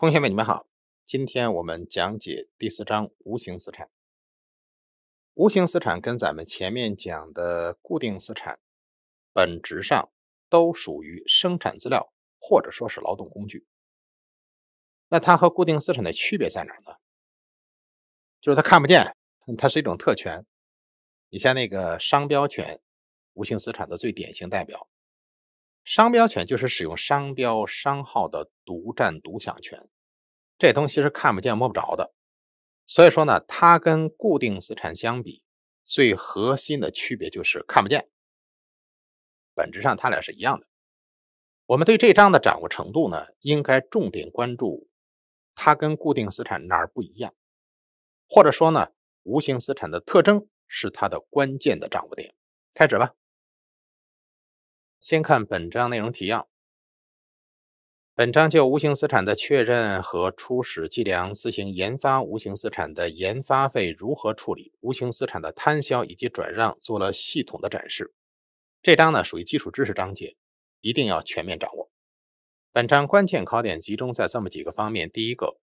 同学们，你们好。今天我们讲解第四章无形资产。无形资产跟咱们前面讲的固定资产，本质上都属于生产资料或者说是劳动工具。那它和固定资产的区别在哪呢？就是它看不见，它是一种特权。你像那个商标权，无形资产的最典型代表。商标权就是使用商标商号的独占独享权，这东西是看不见摸不着的，所以说呢，它跟固定资产相比，最核心的区别就是看不见。本质上，它俩是一样的。我们对这章的掌握程度呢，应该重点关注它跟固定资产哪儿不一样，或者说呢，无形资产的特征是它的关键的掌握点。开始吧。先看本章内容提要。本章就无形资产的确认和初始计量、自行研发无形资产的研发费如何处理、无形资产的摊销以及转让做了系统的展示。这章呢属于基础知识章节，一定要全面掌握。本章关键考点集中在这么几个方面：第一个，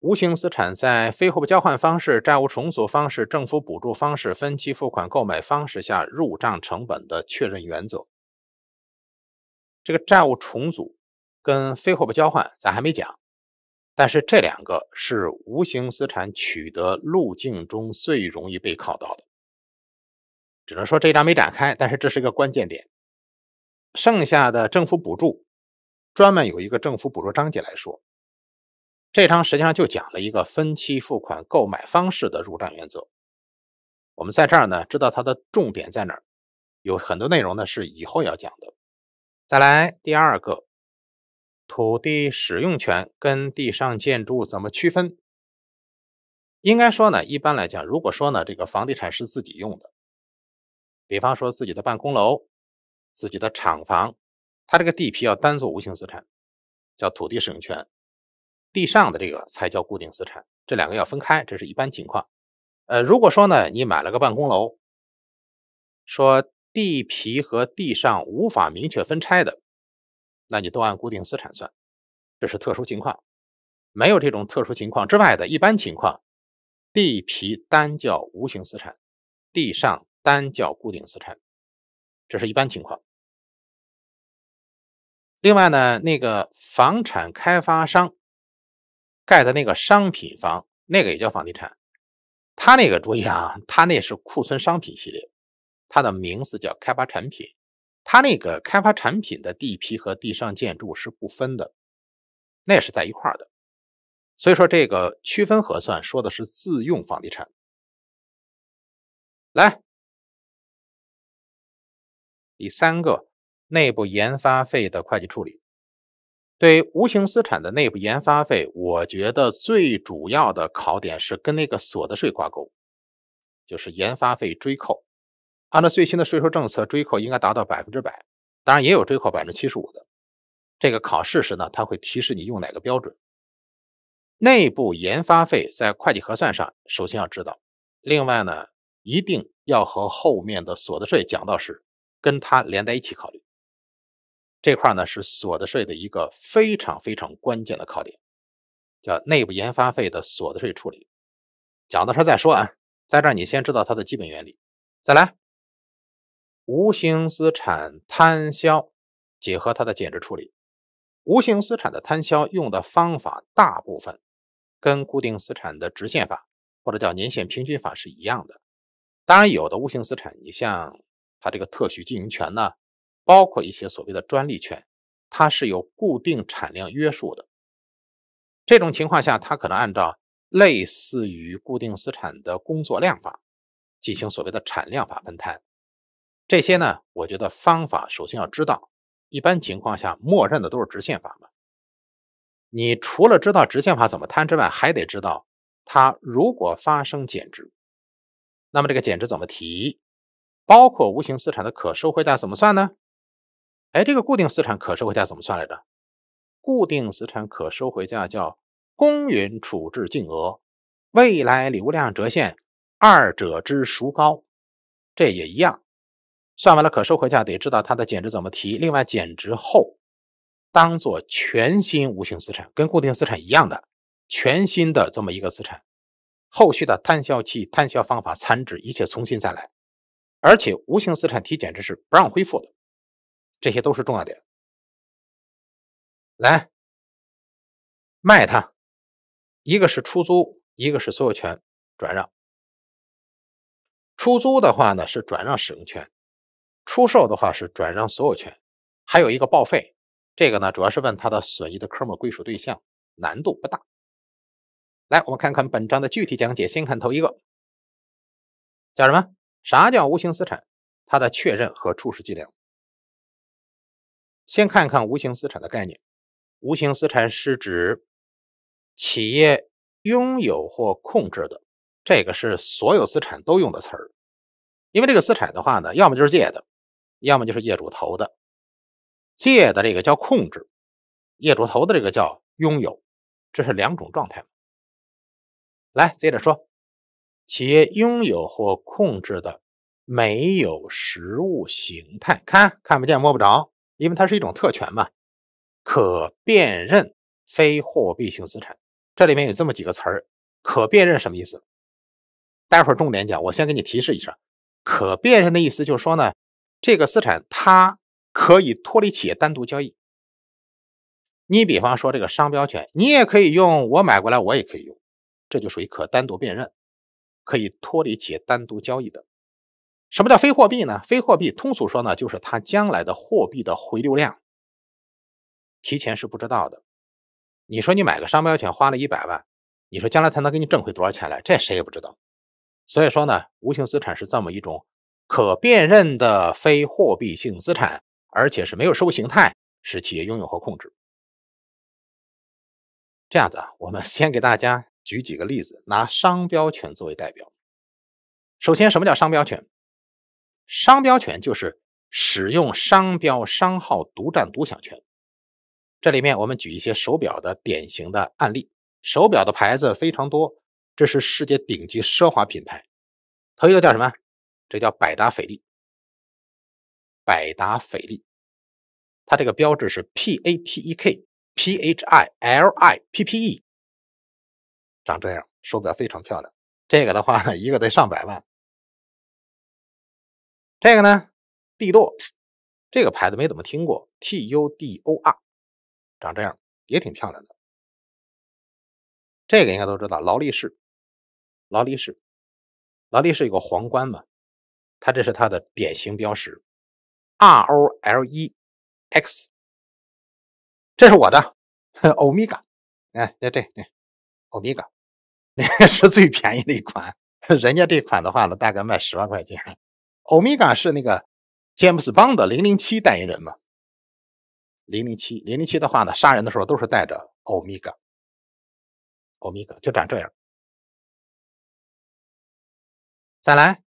无形资产在非货币交换方式、债务重组方式、政府补助方式、分期付款购买方式下入账成本的确认原则。这个债务重组跟非货币交换咱还没讲，但是这两个是无形资产取得路径中最容易被考到的，只能说这一章没展开，但是这是一个关键点。剩下的政府补助，专门有一个政府补助章节来说，这章实际上就讲了一个分期付款购买方式的入账原则。我们在这儿呢知道它的重点在哪儿，有很多内容呢是以后要讲的。再来第二个，土地使用权跟地上建筑怎么区分？应该说呢，一般来讲，如果说呢，这个房地产是自己用的，比方说自己的办公楼、自己的厂房，它这个地皮要单做无形资产，叫土地使用权，地上的这个才叫固定资产，这两个要分开，这是一般情况。呃，如果说呢，你买了个办公楼，说。地皮和地上无法明确分拆的，那你都按固定资产算，这是特殊情况。没有这种特殊情况之外的一般情况，地皮单叫无形资产，地上单叫固定资产，这是一般情况。另外呢，那个房产开发商盖的那个商品房，那个也叫房地产。他那个注意啊，他那是库存商品系列。它的名字叫开发产品，它那个开发产品的地皮和地上建筑是不分的，那也是在一块儿的。所以说这个区分核算说的是自用房地产。来，第三个内部研发费的会计处理，对无形资产的内部研发费，我觉得最主要的考点是跟那个所得税挂钩，就是研发费追扣。按照最新的税收政策，追扣应该达到百分之百，当然也有追扣百分之七十五的。这个考试时呢，它会提示你用哪个标准。内部研发费在会计核算上，首先要知道。另外呢，一定要和后面的所得税讲到时，跟它连在一起考虑。这块呢是所得税的一个非常非常关键的考点，叫内部研发费的所得税处理。讲到这再说啊，在这儿你先知道它的基本原理，再来。无形资产摊销结合它的减值处理，无形资产的摊销用的方法大部分跟固定资产的直线法或者叫年限平均法是一样的。当然，有的无形资产，你像它这个特许经营权呢，包括一些所谓的专利权，它是有固定产量约束的。这种情况下，它可能按照类似于固定资产的工作量法进行所谓的产量法分摊。这些呢，我觉得方法首先要知道，一般情况下默认的都是直线法嘛。你除了知道直线法怎么摊之外，还得知道它如果发生减值，那么这个减值怎么提？包括无形资产的可收回价怎么算呢？哎，这个固定资产可收回价怎么算来着？固定资产可收回价叫公允处置净额、未来流量折现二者之孰高，这也一样。算完了可收回价，得知道它的减值怎么提。另外，减值后当做全新无形资产，跟固定资产一样的全新的这么一个资产，后续的摊销期、摊销方法、残值一切重新再来。而且无形资产提减值是不让恢复的，这些都是重要点。来卖它，一个是出租，一个是所有权转让。出租的话呢，是转让使用权。出售的话是转让所有权，还有一个报废，这个呢主要是问它的损益的科目归属对象，难度不大。来，我们看看本章的具体讲解，先看头一个，叫什么？啥叫无形资产？它的确认和初始计量。先看看无形资产的概念。无形资产是指企业拥有或控制的，这个是所有资产都用的词儿，因为这个资产的话呢，要么就是借的。要么就是业主投的、借的，这个叫控制；业主投的这个叫拥有，这是两种状态。来接着说，企业拥有或控制的没有实物形态，看看不见摸不着，因为它是一种特权嘛。可辨认非货币性资产，这里面有这么几个词儿：可辨认什么意思？待会儿重点讲，我先给你提示一下。可辨认的意思就是说呢。这个资产它可以脱离企业单独交易，你比方说这个商标权，你也可以用我买过来我也可以用，这就属于可单独辨认，可以脱离企业单独交易的。什么叫非货币呢？非货币通俗说呢，就是它将来的货币的回流量，提前是不知道的。你说你买个商标权花了一百万，你说将来才能给你挣回多少钱来，这谁也不知道。所以说呢，无形资产是这么一种。可辨认的非货币性资产，而且是没有收形态，是企业拥有和控制。这样子啊，我们先给大家举几个例子，拿商标权作为代表。首先，什么叫商标权？商标权就是使用商标、商号独占、独享权。这里面我们举一些手表的典型的案例。手表的牌子非常多，这是世界顶级奢华品牌。头一个叫什么？这叫百达翡丽，百达翡丽，它这个标志是 P A T E K P H I L I P P E，长这样，手表非常漂亮。这个的话呢，一个得上百万。这个呢，帝舵，这个牌子没怎么听过，T U D O R，长这样，也挺漂亮的。这个应该都知道，劳力士，劳力士，劳力士有个皇冠嘛。它这是它的典型标识，R O L E X。这是我的欧米伽，哎，对对对，欧米伽 是最便宜的一款。人家这款的话呢，大概卖十万块钱。欧米伽是那个詹姆斯邦德零零七代言人嘛？零零七，零零七的话呢，杀人的时候都是带着欧米伽，欧米伽就长这样。再来。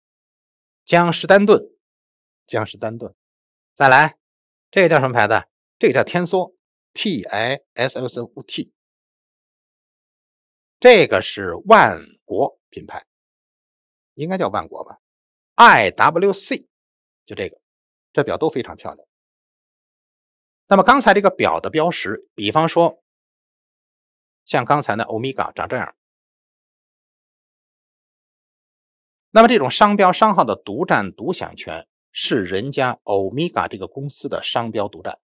江诗丹顿，江诗丹顿，再来，这个叫什么牌子？这个叫天梭，T I S O T，这个是万国品牌，应该叫万国吧？I W C，就这个，这表都非常漂亮。那么刚才这个表的标识，比方说，像刚才的欧米伽长这样。那么，这种商标商号的独占独享权是人家欧米伽这个公司的商标独占。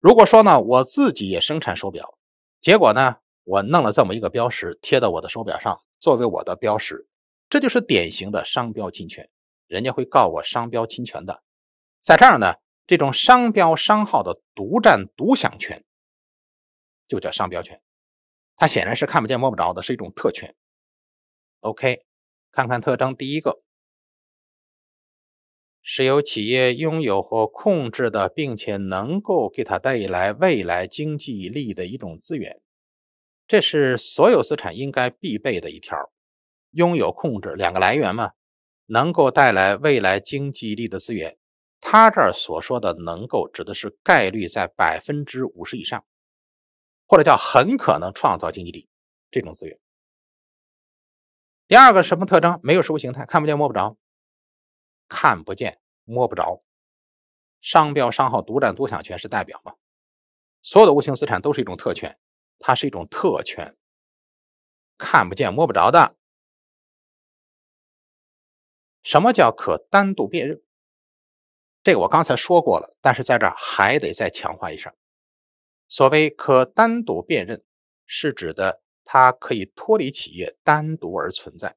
如果说呢，我自己也生产手表，结果呢，我弄了这么一个标识贴到我的手表上作为我的标识，这就是典型的商标侵权，人家会告我商标侵权的。在这儿呢，这种商标商号的独占独享权就叫商标权，它显然是看不见摸不着的，是一种特权。OK。看看特征，第一个是由企业拥有或控制的，并且能够给它带来未来经济利益的一种资源，这是所有资产应该必备的一条。拥有、控制两个来源嘛，能够带来未来经济利益的资源。他这儿所说的“能够”指的是概率在百分之五十以上，或者叫很可能创造经济利益这种资源。第二个什么特征？没有实物形态，看不见摸不着，看不见摸不着。商标、商号独占独享权是代表吗？所有的无形资产都是一种特权，它是一种特权，看不见摸不着的。什么叫可单独辨认？这个我刚才说过了，但是在这儿还得再强化一下。所谓可单独辨认，是指的。它可以脱离企业单独而存在，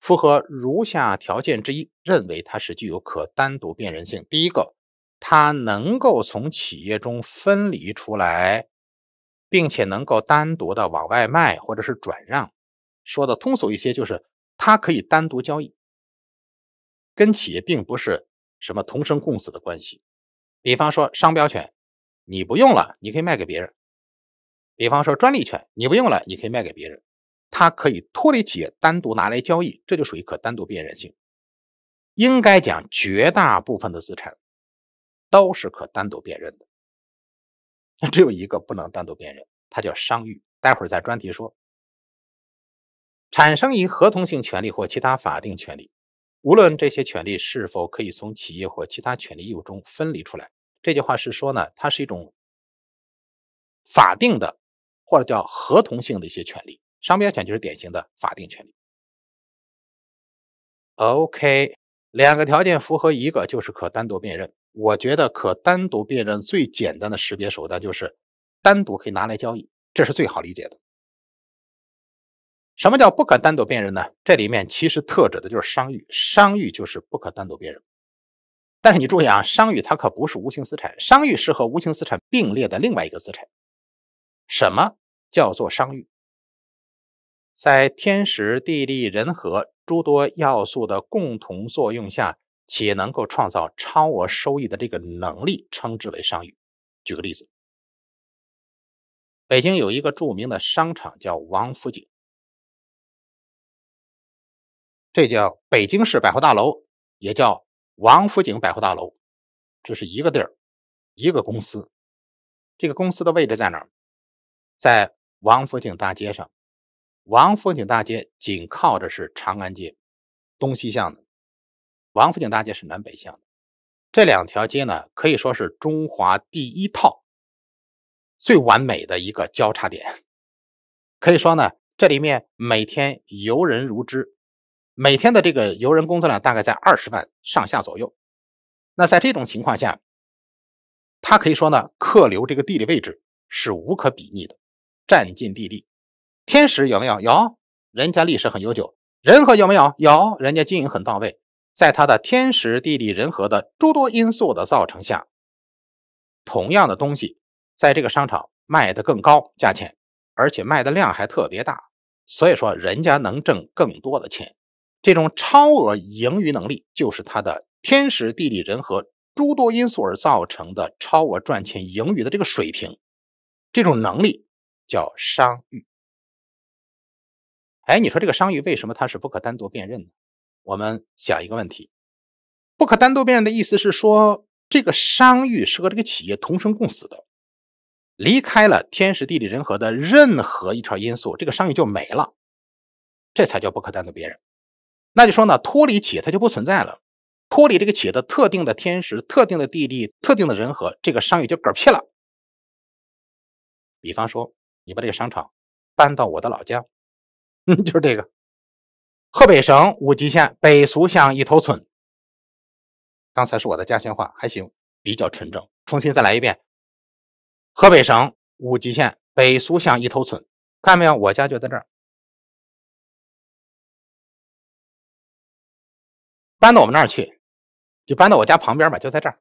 符合如下条件之一，认为它是具有可单独辨认性。第一个，它能够从企业中分离出来，并且能够单独的往外卖或者是转让。说的通俗一些，就是它可以单独交易，跟企业并不是什么同生共死的关系。比方说商标权，你不用了，你可以卖给别人。比方说专利权，你不用了，你可以卖给别人，它可以脱离企业单独拿来交易，这就属于可单独辨认性。应该讲绝大部分的资产都是可单独辨认的，那 只有一个不能单独辨认，它叫商誉。待会儿在专题说。产生于合同性权利或其他法定权利，无论这些权利是否可以从企业或其他权利义务中分离出来，这句话是说呢，它是一种法定的。或者叫合同性的一些权利，商标权就是典型的法定权利。OK，两个条件符合一个就是可单独辨认。我觉得可单独辨认最简单的识别手段就是单独可以拿来交易，这是最好理解的。什么叫不可单独辨认呢？这里面其实特指的就是商誉，商誉就是不可单独辨认。但是你注意啊，商誉它可不是无形资产，商誉是和无形资产并列的另外一个资产。什么？叫做商誉，在天时地利人和诸多要素的共同作用下，企业能够创造超额收益的这个能力，称之为商誉。举个例子，北京有一个著名的商场叫王府井，这叫北京市百货大楼，也叫王府井百货大楼，这是一个地儿，一个公司。这个公司的位置在哪儿？在。王府井大街上，王府井大街紧靠着是长安街，东西向的；王府井大街是南北向的。这两条街呢，可以说是中华第一套最完美的一个交叉点。可以说呢，这里面每天游人如织，每天的这个游人工作量大概在二十万上下左右。那在这种情况下，它可以说呢，客流这个地理位置是无可比拟的。占尽地利，天时有没有有？人家历史很悠久，人和有没有有？人家经营很到位，在他的天时地利人和的诸多因素的造成下，同样的东西在这个商场卖的更高价钱，而且卖的量还特别大，所以说人家能挣更多的钱。这种超额盈余能力就是他的天时地利人和诸多因素而造成的超额赚钱盈余的这个水平，这种能力。叫商誉，哎，你说这个商誉为什么它是不可单独辨认呢？我们想一个问题，不可单独辨认的意思是说，这个商誉是和这个企业同生共死的，离开了天时、地利人和的任何一条因素，这个商誉就没了，这才叫不可单独辨认。那就说呢，脱离企业它就不存在了，脱离这个企业的特定的天时、特定的地利、特定的人和，这个商誉就嗝屁了。比方说。你把这个商场搬到我的老家，嗯，就是这个河北省武陟县北苏乡一头村。刚才是我的家乡话，还行，比较纯正。重新再来一遍：河北省武陟县北苏乡一头村。看没有？我家就在这儿。搬到我们那儿去，就搬到我家旁边吧，就在这儿。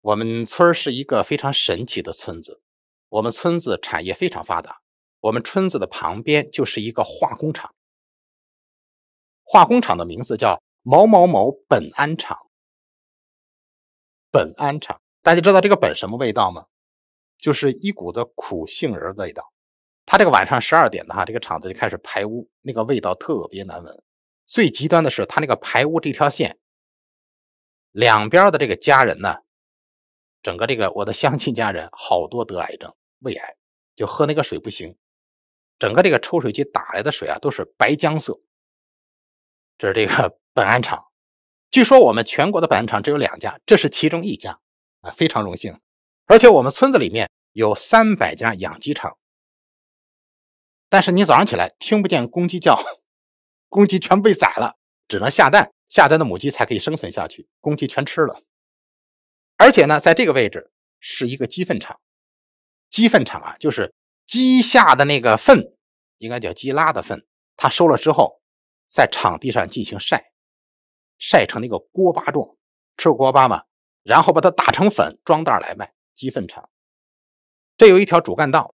我们村是一个非常神奇的村子。我们村子产业非常发达，我们村子的旁边就是一个化工厂，化工厂的名字叫某某某苯胺厂。苯胺厂，大家知道这个苯什么味道吗？就是一股子苦杏仁味道。他这个晚上十二点的哈，这个厂子就开始排污，那个味道特别难闻。最极端的是，他那个排污这条线两边的这个家人呢。整个这个我的乡亲家人好多得癌症，胃癌就喝那个水不行。整个这个抽水机打来的水啊都是白浆色。这是这个苯 胺厂，据说我们全国的苯胺厂只有两家，这是其中一家啊，非常荣幸。而且我们村子里面有三百家养鸡场，但是你早上起来听不见公鸡叫，公鸡全被宰了，只能下蛋，下蛋的母鸡才可以生存下去，公鸡全吃了。而且呢，在这个位置是一个鸡粪场，鸡粪场啊，就是鸡下的那个粪，应该叫鸡拉的粪，它收了之后，在场地上进行晒，晒成那个锅巴状，吃锅巴嘛，然后把它打成粉，装袋来卖。鸡粪场，这有一条主干道，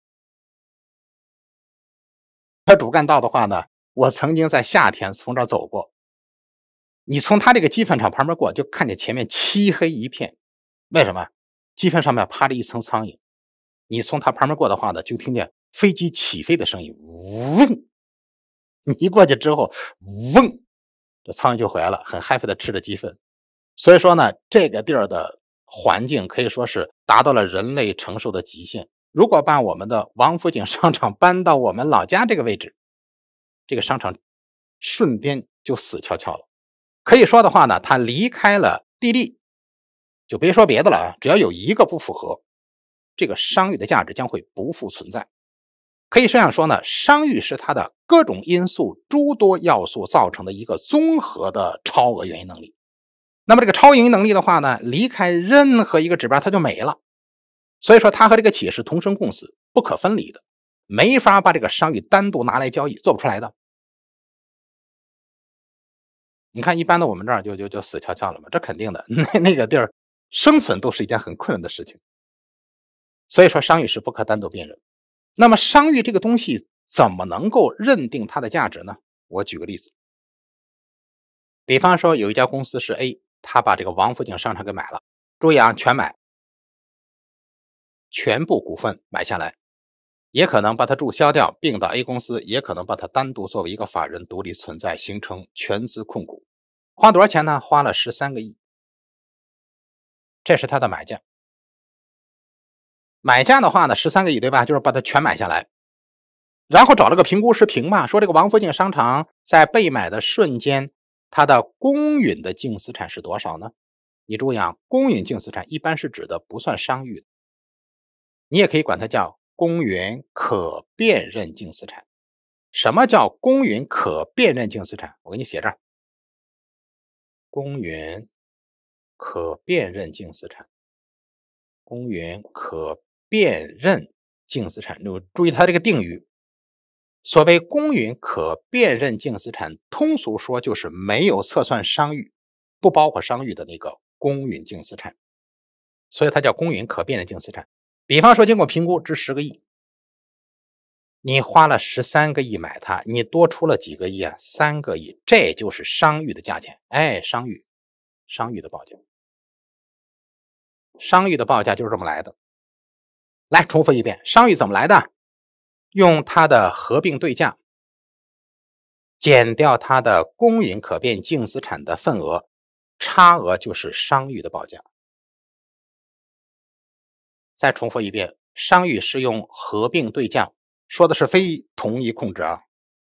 它主干道的话呢，我曾经在夏天从这儿走过，你从它这个鸡粪场旁边过，就看见前面漆黑一片。为什么鸡粪上面趴着一层苍蝇？你从它旁边过的话呢，就听见飞机起飞的声音，嗡。你一过去之后，嗡，这苍蝇就回来了，很 happy 的吃着鸡粪。所以说呢，这个地儿的环境可以说是达到了人类承受的极限。如果把我们的王府井商场搬到我们老家这个位置，这个商场瞬间就死翘翘了。可以说的话呢，它离开了地利。就别说别的了啊，只要有一个不符合，这个商誉的价值将会不复存在。可以这样说呢，商誉是它的各种因素、诸多要素造成的一个综合的超额营能力。那么这个超盈营运能力的话呢，离开任何一个指标它就没了。所以说，它和这个企业是同生共死、不可分离的，没法把这个商誉单独拿来交易，做不出来的。你看，一般的我们这儿就就就死翘翘了嘛，这肯定的，那那个地儿。生存都是一件很困难的事情，所以说商誉是不可单独辨认。那么商誉这个东西怎么能够认定它的价值呢？我举个例子，比方说有一家公司是 A，他把这个王府井商场给买了，注意啊，全买，全部股份买下来，也可能把它注销掉并到 A 公司，也可能把它单独作为一个法人独立存在，形成全资控股。花多少钱呢？花了十三个亿。这是它的买价，买价的话呢，十三个亿对吧？就是把它全买下来，然后找了个评估师评嘛，说这个王府井商场在被买的瞬间，它的公允的净资产是多少呢？你注意啊，公允净资产一般是指的不算商誉，你也可以管它叫公允可辨认净资产。什么叫公允可辨认净资产？我给你写这儿，公允。可辨认净资产，公允可辨认净资产。注意它这个定语，所谓公允可辨认净资产，通俗说就是没有测算商誉，不包括商誉的那个公允净资产，所以它叫公允可辨认净资产。比方说，经过评估值十个亿，你花了十三个亿买它，你多出了几个亿啊？三个亿，这就是商誉的价钱。哎，商誉，商誉的报价。商誉的报价就是这么来的。来，重复一遍，商誉怎么来的？用它的合并对价减掉它的公允可变净资产的份额，差额就是商誉的报价。再重复一遍，商誉是用合并对价，说的是非同一控制啊，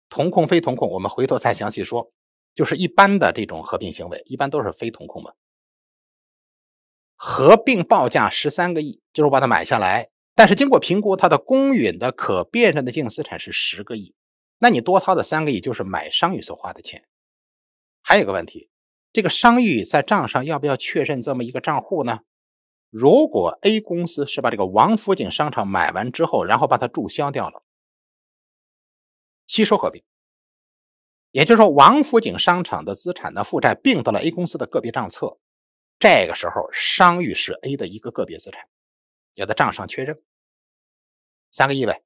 同控非同控，我们回头再详细说。就是一般的这种合并行为，一般都是非同控的。合并报价十三个亿，就是我把它买下来。但是经过评估，它的公允的可辨认的净资产是十个亿，那你多掏的三个亿就是买商誉所花的钱。还有一个问题，这个商誉在账上要不要确认这么一个账户呢？如果 A 公司是把这个王府井商场买完之后，然后把它注销掉了，吸收合并，也就是说王府井商场的资产的负债并到了 A 公司的个别账册。这个时候，商誉是 A 的一个个别资产，要在账上确认，三个亿呗。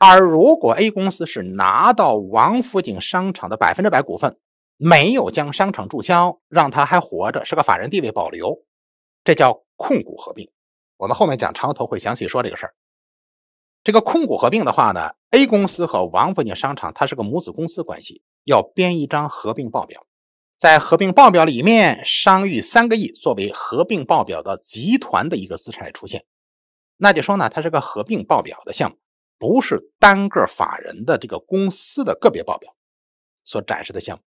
而如果 A 公司是拿到王府井商场的百分之百股份，没有将商场注销，让他还活着，是个法人地位保留，这叫控股合并。我们后面讲长投会详细说这个事儿。这个控股合并的话呢，A 公司和王府井商场它是个母子公司关系，要编一张合并报表。在合并报表里面，商誉三个亿作为合并报表的集团的一个资产出现，那就说呢，它是个合并报表的项目，不是单个法人的这个公司的个别报表所展示的项目。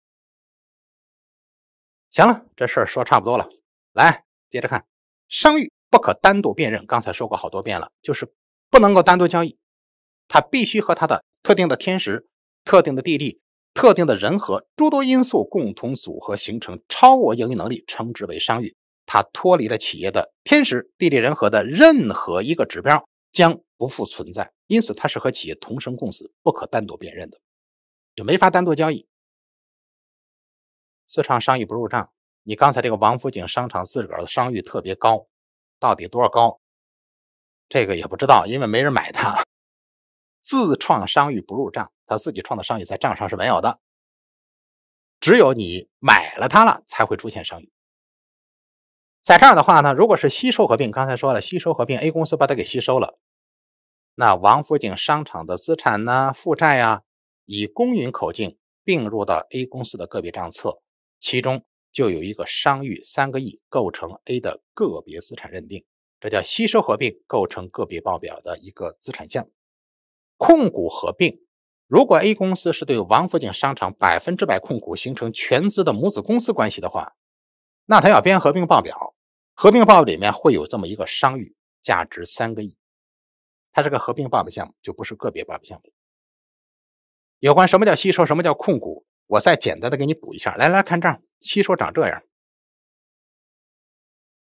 行了，这事儿说差不多了，来接着看，商誉不可单独辨认，刚才说过好多遍了，就是不能够单独交易，它必须和它的特定的天时、特定的地利。特定的人和诸多因素共同组合形成超额盈利能力，称之为商誉。它脱离了企业的天时、地利、人和的任何一个指标，将不复存在。因此，它是和企业同生共死，不可单独辨认的，就没法单独交易。自创商誉不入账。你刚才这个王府井商场自个儿的商誉特别高，到底多少高？这个也不知道，因为没人买它。自创商誉不入账。他自己创的商誉在账上是没有的，只有你买了它了才会出现商誉。在这儿的话呢，如果是吸收合并，刚才说了，吸收合并，A 公司把它给吸收了，那王府井商场的资产呢、负债呀，以公允口径并入到 A 公司的个别账册，其中就有一个商誉三个亿，构成 A 的个别资产认定，这叫吸收合并构成个别报表的一个资产项。控股合并。如果 A 公司是对王府井商场百分之百控股，形成全资的母子公司关系的话，那他要编合并报表，合并报表里面会有这么一个商誉，价值三个亿。它这个合并报表项目就不是个别报表项目。有关什么叫吸收，什么叫控股，我再简单的给你补一下。来来，看这儿，吸收长这样。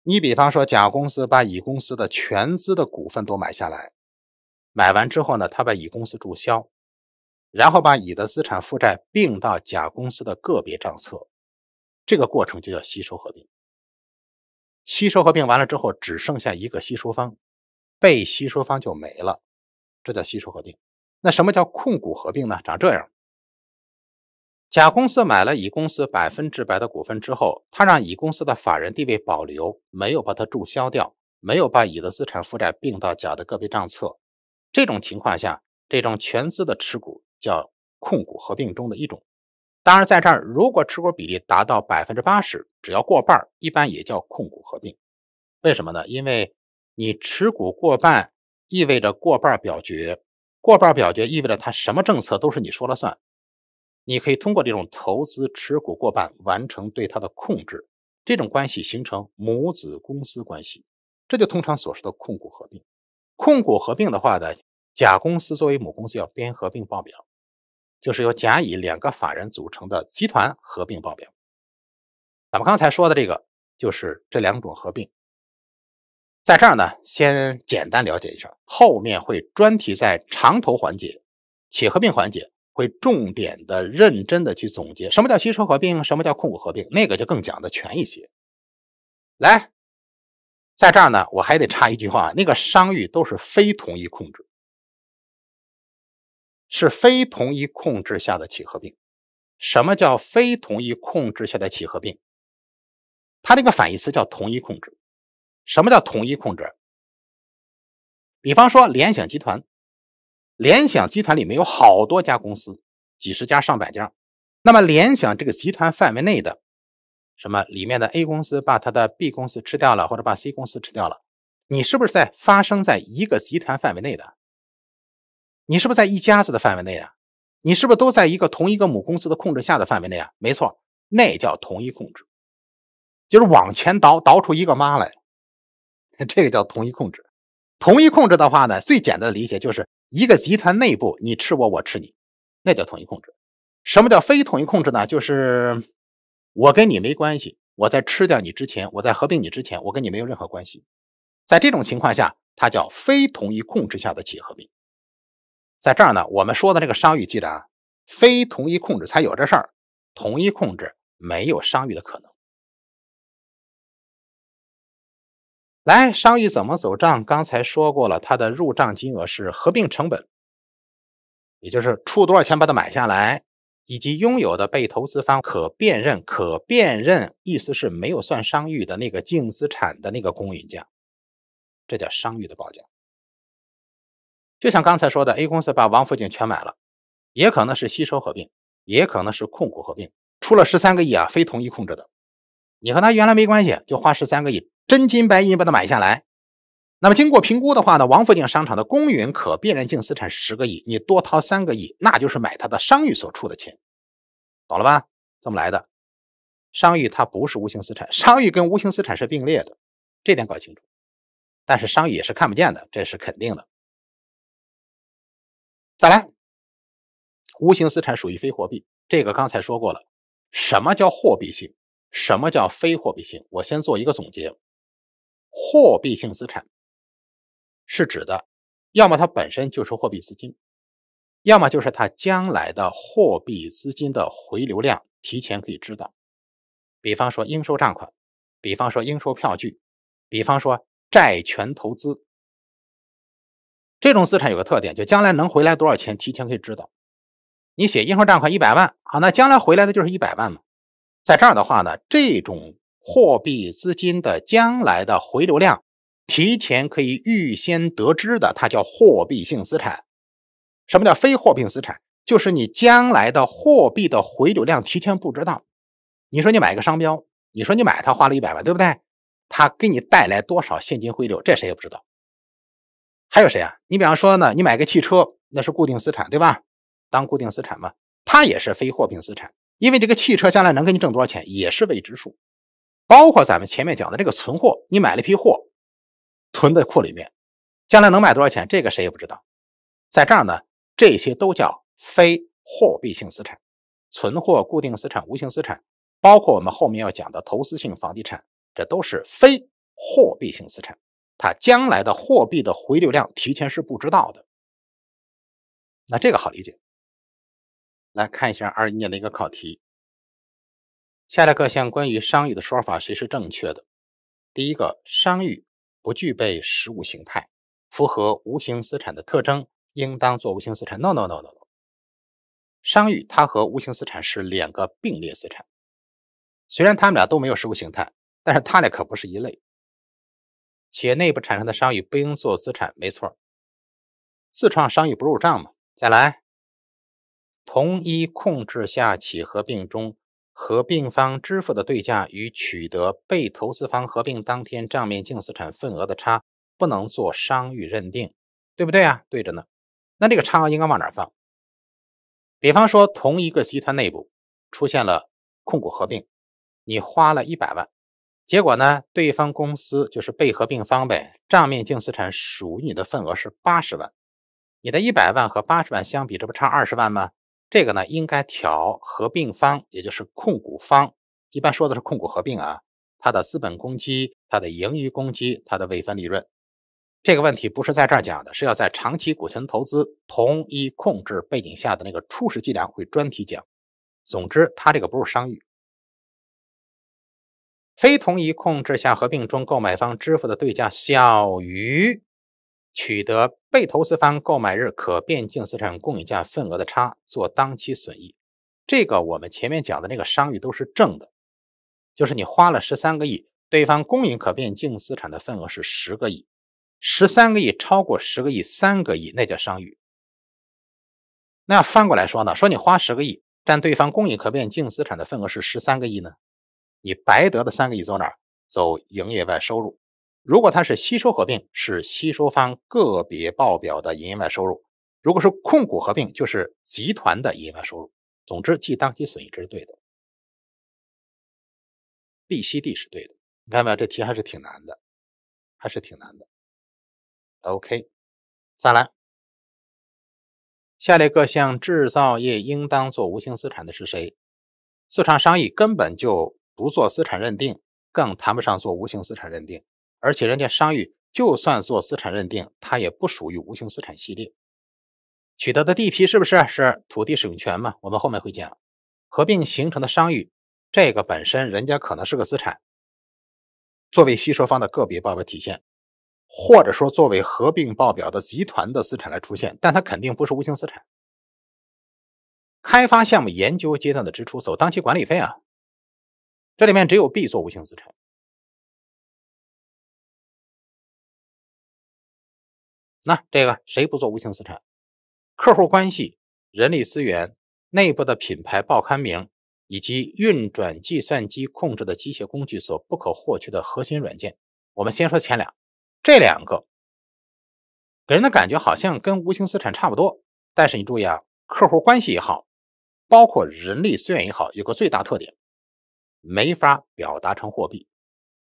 你比方说，甲公司把乙公司的全资的股份都买下来，买完之后呢，他把乙公司注销。然后把乙的资产负债并到甲公司的个别账册，这个过程就叫吸收合并。吸收合并完了之后，只剩下一个吸收方，被吸收方就没了，这叫吸收合并。那什么叫控股合并呢？长这样：甲公司买了乙公司百分之百的股份之后，他让乙公司的法人地位保留，没有把它注销掉，没有把乙的资产负债并到甲的个别账册。这种情况下，这种全资的持股。叫控股合并中的一种，当然，在这儿如果持股比例达到百分之八十，只要过半一般也叫控股合并。为什么呢？因为你持股过半，意味着过半表决，过半表决意味着他什么政策都是你说了算。你可以通过这种投资持股过半，完成对它的控制，这种关系形成母子公司关系，这就通常所说的控股合并。控股合并的话呢，甲公司作为母公司要编合并报表。就是由甲乙两个法人组成的集团合并报表。咱们刚才说的这个，就是这两种合并。在这儿呢，先简单了解一下，后面会专题在长投环节、企合并环节，会重点的、认真的去总结什么叫吸收合并，什么叫控股合并，那个就更讲的全一些。来，在这儿呢，我还得插一句话，那个商誉都是非同一控制。是非同一控制下的企合并，什么叫非同一控制下的企合并？它那个反义词叫同一控制。什么叫同一控制？比方说联想集团，联想集团里面有好多家公司，几十家、上百家。那么联想这个集团范围内的，什么里面的 A 公司把它的 B 公司吃掉了，或者把 C 公司吃掉了，你是不是在发生在一个集团范围内的？你是不是在一家子的范围内啊？你是不是都在一个同一个母公司的控制下的范围内啊？没错，那叫同一控制，就是往前倒倒出一个妈来，这个叫同一控制。同一控制的话呢，最简单的理解就是一个集团内部你吃我我吃你，那叫统一控制。什么叫非统一控制呢？就是我跟你没关系，我在吃掉你之前，我在合并你之前，我跟你没有任何关系。在这种情况下，它叫非统一控制下的企业合并。在这儿呢，我们说的这个商誉，记得啊，非同一控制才有这事儿，同一控制没有商誉的可能。来，商誉怎么走账？刚才说过了，它的入账金额是合并成本，也就是出多少钱把它买下来，以及拥有的被投资方可辨认可辨认，意思是没有算商誉的那个净资产的那个公允价，这叫商誉的报价。就像刚才说的，A 公司把王府井全买了，也可能是吸收合并，也可能是控股合并。出了十三个亿啊，非同一控制的，你和他原来没关系，就花十三个亿真金白银把它买下来。那么经过评估的话呢，王府井商场的公允可辨认净资产十个亿，你多掏三个亿，那就是买他的商誉所出的钱，懂了吧？这么来的，商誉它不是无形资产，商誉跟无形资产是并列的，这点搞清楚。但是商誉也是看不见的，这是肯定的。再来，无形资产属于非货币，这个刚才说过了。什么叫货币性？什么叫非货币性？我先做一个总结：货币性资产是指的，要么它本身就是货币资金，要么就是它将来的货币资金的回流量提前可以知道。比方说应收账款，比方说应收票据，比方说债权投资。这种资产有个特点，就将来能回来多少钱，提前可以知道。你写银行账款一百万，好，那将来回来的就是一百万嘛。在这儿的话呢，这种货币资金的将来的回流量，提前可以预先得知的，它叫货币性资产。什么叫非货币资产？就是你将来的货币的回流量提前不知道。你说你买一个商标，你说你买它花了一百万，对不对？它给你带来多少现金回流，这谁也不知道。还有谁啊？你比方说呢，你买个汽车，那是固定资产，对吧？当固定资产嘛，它也是非货币资产，因为这个汽车将来能给你挣多少钱，也是未知数。包括咱们前面讲的这个存货，你买了一批货，囤在库里面，将来能卖多少钱，这个谁也不知道。在这儿呢，这些都叫非货币性资产，存货、固定资产、无形资产，包括我们后面要讲的投资性房地产，这都是非货币性资产。它将来的货币的回流量提前是不知道的，那这个好理解。来看一下二一年的一个考题：下列各项关于商誉的说法，谁是正确的？第一个，商誉不具备实物形态，符合无形资产的特征，应当做无形资产。No No No No No，商誉它和无形资产是两个并列资产，虽然他们俩都没有实物形态，但是它俩可不是一类。且企业内部产生的商誉不应做资产，没错。自创商誉不入账嘛？再来，同一控制下企合并中，合并方支付的对价与取得被投资方合并当天账面净资产份额的差，不能做商誉认定，对不对啊？对着呢。那这个差额应该往哪放？比方说，同一个集团内部出现了控股合并，你花了一百万。结果呢？对方公司就是被合并方呗，账面净资产属于你的份额是八十万，你的一百万和八十万相比，这不差二十万吗？这个呢，应该调合并方，也就是控股方。一般说的是控股合并啊，它的资本公积、它的盈余公积、它的未分利润。这个问题不是在这儿讲的，是要在长期股权投资同一控制背景下的那个初始计量会专题讲。总之，它这个不是商誉。非同一控制下合并中，购买方支付的对价小于取得被投资方购买日可变净资产公允价份额的差，做当期损益。这个我们前面讲的那个商誉都是正的，就是你花了十三个亿，对方公允可变净资产的份额是十个亿，十三个亿超过十个亿三个亿，那叫商誉。那反过来说呢，说你花十个亿，占对方公允可变净资产的份额是十三个亿呢？你白得的三个亿走哪儿？走营业外收入。如果它是吸收合并，是吸收方个别报表的营业外收入；如果是控股合并，就是集团的营业外收入。总之，记当期损益这是对的，B、C、D 是对的。你看没有？这题还是挺难的，还是挺难的。OK，再来。下列各项制造业应当做无形资产的是谁？四场商议根本就。不做资产认定，更谈不上做无形资产认定。而且人家商誉就算做资产认定，它也不属于无形资产系列。取得的地皮是不是是土地使用权嘛？我们后面会讲。合并形成的商誉，这个本身人家可能是个资产，作为吸收方的个别报表体现，或者说作为合并报表的集团的资产来出现，但它肯定不是无形资产。开发项目研究阶段的支出走当期管理费啊。这里面只有 B 做无形资产，那这个谁不做无形资产？客户关系、人力资源、内部的品牌、报刊名以及运转计算机控制的机械工具所不可或缺的核心软件。我们先说前两，这两个给人的感觉好像跟无形资产差不多，但是你注意啊，客户关系也好，包括人力资源也好，有个最大特点。没法表达成货币，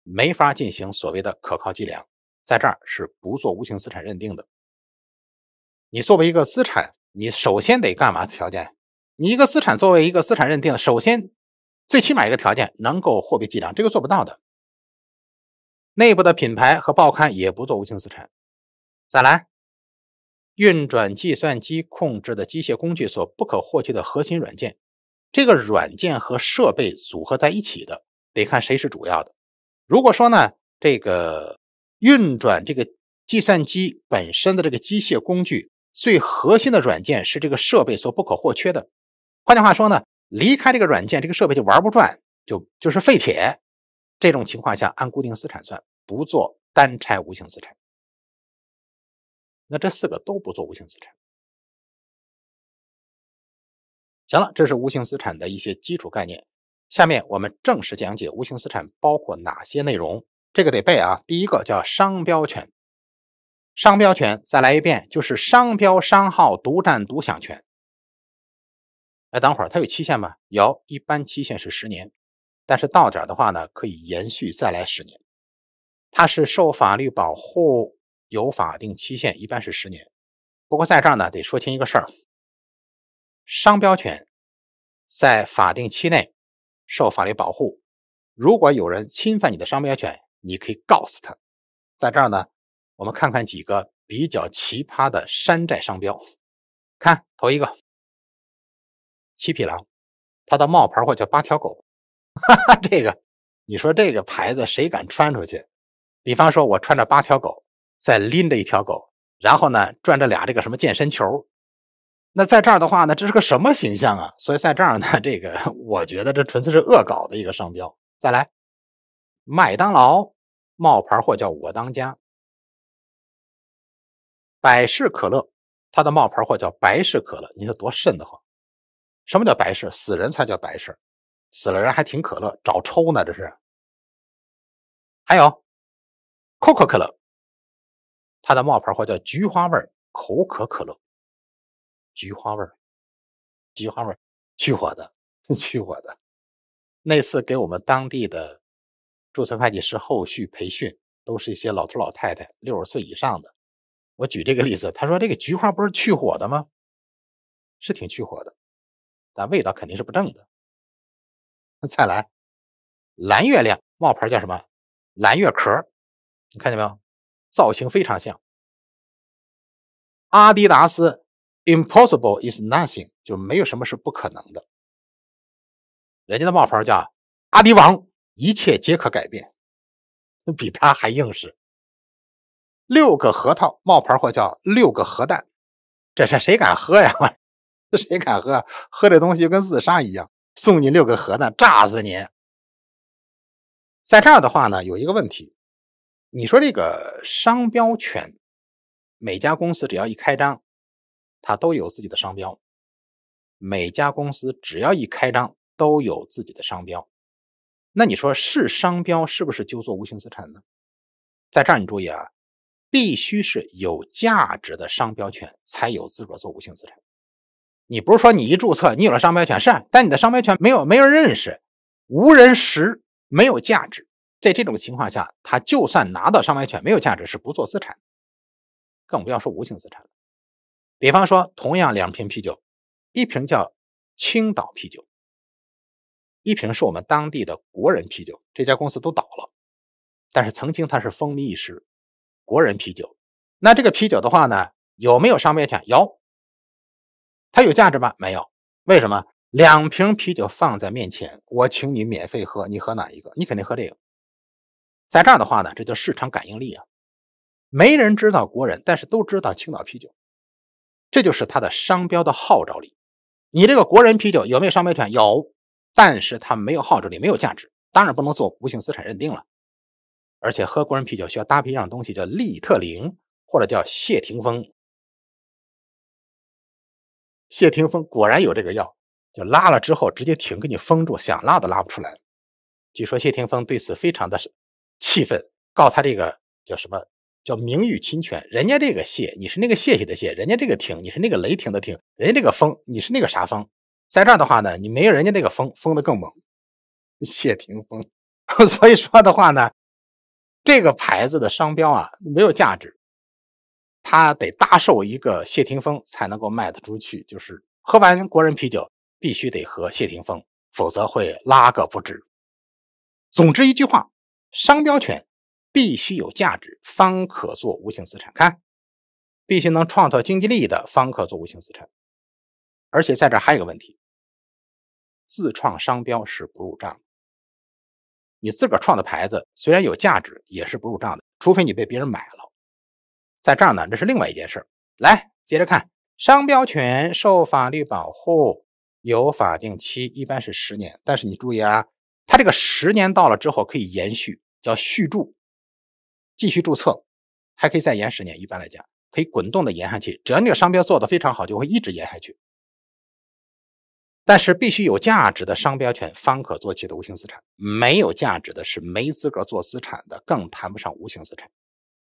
没法进行所谓的可靠计量，在这儿是不做无形资产认定的。你作为一个资产，你首先得干嘛？条件，你一个资产作为一个资产认定，首先最起码一个条件能够货币计量，这个做不到的。内部的品牌和报刊也不做无形资产。再来，运转计算机控制的机械工具所不可或缺的核心软件。这个软件和设备组合在一起的，得看谁是主要的。如果说呢，这个运转这个计算机本身的这个机械工具最核心的软件是这个设备所不可或缺的，换句话说呢，离开这个软件，这个设备就玩不转，就就是废铁。这种情况下，按固定资产算，不做单拆无形资产。那这四个都不做无形资产。行了，这是无形资产的一些基础概念。下面我们正式讲解无形资产包括哪些内容，这个得背啊。第一个叫商标权，商标权再来一遍，就是商标商号独占独享权。来，等会儿它有期限吗？有，一般期限是十年，但是到点儿的话呢，可以延续再来十年。它是受法律保护，有法定期限，一般是十年。不过在这儿呢，得说清一个事儿。商标权在法定期内受法律保护。如果有人侵犯你的商标权，你可以告死他。在这儿呢，我们看看几个比较奇葩的山寨商标。看，头一个七匹狼，它的冒牌货叫八条狗。哈哈，这个你说这个牌子谁敢穿出去？比方说我穿着八条狗，再拎着一条狗，然后呢转着俩这个什么健身球。那在这儿的话呢，这是个什么形象啊？所以在这儿呢，这个我觉得这纯粹是恶搞的一个商标。再来，麦当劳冒牌货叫“我当家”，百事可乐它的冒牌货叫“白事可乐”，你说多瘆得慌！什么叫白事？死人才叫白事，死了人还挺可乐，找抽呢这是。还有，可口可乐它的冒牌货叫“菊花味口渴可乐”。菊花味儿，菊花味儿，去火的，去火的。那次给我们当地的注册会计师后续培训，都是一些老头老太太，六十岁以上的。我举这个例子，他说这个菊花不是去火的吗？是挺去火的，但味道肯定是不正的。那再来，蓝月亮冒牌叫什么？蓝月壳，你看见没有？造型非常像阿迪达斯。Impossible is nothing，就没有什么是不可能的。人家的冒牌儿叫阿迪王，一切皆可改变。比他还硬实。六个核桃冒牌货叫六个核弹，这是谁敢喝呀？谁敢喝？喝这东西跟自杀一样，送你六个核弹，炸死你。在这儿的话呢，有一个问题，你说这个商标权，每家公司只要一开张。它都有自己的商标，每家公司只要一开张都有自己的商标。那你说是商标是不是就做无形资产呢？在这儿你注意啊，必须是有价值的商标权才有资格做无形资产。你不是说你一注册你有了商标权是，但你的商标权没有没人认识，无人识没有价值。在这种情况下，他就算拿到商标权没有价值是不做资产，更不要说无形资产了。比方说，同样两瓶啤酒，一瓶叫青岛啤酒，一瓶是我们当地的国人啤酒。这家公司都倒了，但是曾经它是风靡一时。国人啤酒，那这个啤酒的话呢，有没有商标权？有。它有价值吗？没有。为什么？两瓶啤酒放在面前，我请你免费喝，你喝哪一个？你肯定喝这个。在这儿的话呢，这叫市场感应力啊。没人知道国人，但是都知道青岛啤酒。这就是它的商标的号召力。你这个国人啤酒有没有商标权？有，但是它没有号召力，没有价值，当然不能做无形资产认定了。而且喝国人啤酒需要搭配一样东西，叫利特灵或者叫谢霆锋。谢霆锋果然有这个药，就拉了之后直接停，给你封住，想拉都拉不出来。据说谢霆锋对此非常的气愤，告他这个叫什么？叫名誉侵权，人家这个谢，你是那个谢谢的谢；人家这个霆，你是那个雷霆的霆；人家这个风，你是那个啥风？在这儿的话呢，你没有人家那个风，风的更猛。谢霆锋，所以说的话呢，这个牌子的商标啊没有价值，他得搭售一个谢霆锋才能够卖得出去。就是喝完国人啤酒，必须得喝谢霆锋，否则会拉个不止。总之一句话，商标权。必须有价值方可做无形资产，看，必须能创造经济利益的方可做无形资产。而且在这还有个问题，自创商标是不入账的。你自个儿创的牌子虽然有价值，也是不入账的，除非你被别人买了。在这儿呢，这是另外一件事。来，接着看，商标权受法律保护，有法定期，一般是十年。但是你注意啊，它这个十年到了之后可以延续，叫续住，继续注册，还可以再延十年。一般来讲，可以滚动的延下去。只要那个商标做的非常好，就会一直延下去。但是必须有价值的商标权方可做其的无形资产，没有价值的是没资格做资产的，更谈不上无形资产。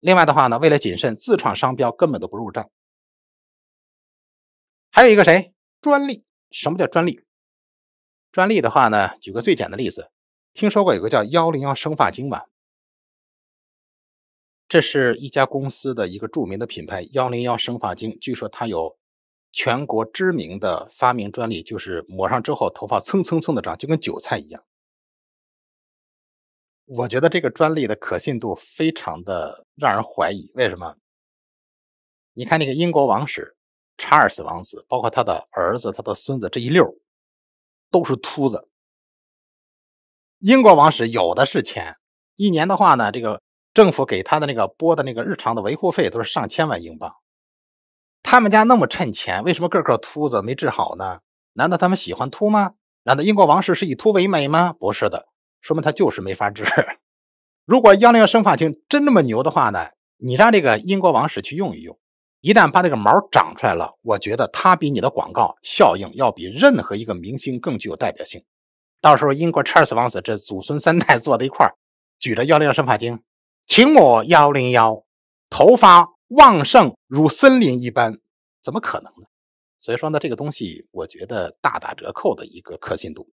另外的话呢，为了谨慎，自创商标根本都不入账。还有一个谁？专利？什么叫专利？专利的话呢，举个最简单的例子，听说过有个叫幺零幺生发精吧？这是一家公司的一个著名的品牌“幺零幺生发精”，据说它有全国知名的发明专利，就是抹上之后头发蹭蹭蹭的长，就跟韭菜一样。我觉得这个专利的可信度非常的让人怀疑。为什么？你看那个英国王室，查尔斯王子，包括他的儿子、他的孙子这一溜，都是秃子。英国王室有的是钱，一年的话呢，这个。政府给他的那个拨的那个日常的维护费都是上千万英镑，他们家那么趁钱，为什么个个秃子没治好呢？难道他们喜欢秃吗？难道英国王室是以秃为美吗？不是的，说明他就是没法治。如果幺零幺生发精真那么牛的话呢，你让这个英国王室去用一用，一旦把这个毛长出来了，我觉得它比你的广告效应要比任何一个明星更具有代表性。到时候英国查尔斯王子这祖孙三代坐在一块举着幺零幺生发精。请我幺零幺，头发旺盛如森林一般，怎么可能呢？所以说呢，这个东西我觉得大打折扣的一个可信度。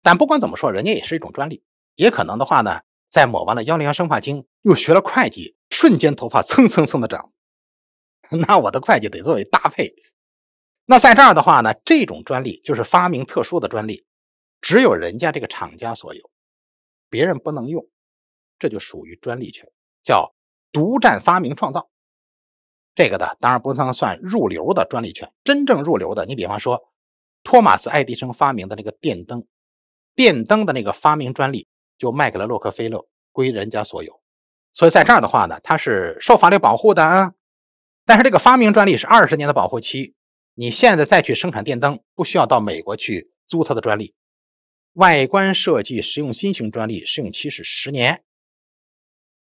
但不管怎么说，人家也是一种专利，也可能的话呢，在抹完了幺零幺生发精，又学了会计，瞬间头发蹭蹭蹭的长。那我的会计得作为搭配。那在这儿的话呢，这种专利就是发明特殊的专利，只有人家这个厂家所有，别人不能用。这就属于专利权，叫独占发明创造。这个的当然不算算入流的专利权，真正入流的，你比方说，托马斯爱迪生发明的那个电灯，电灯的那个发明专利就卖给了洛克菲勒，归人家所有。所以在这儿的话呢，它是受法律保护的啊。但是这个发明专利是二十年的保护期，你现在再去生产电灯，不需要到美国去租他的专利。外观设计、实用新型专利，试用期是十年。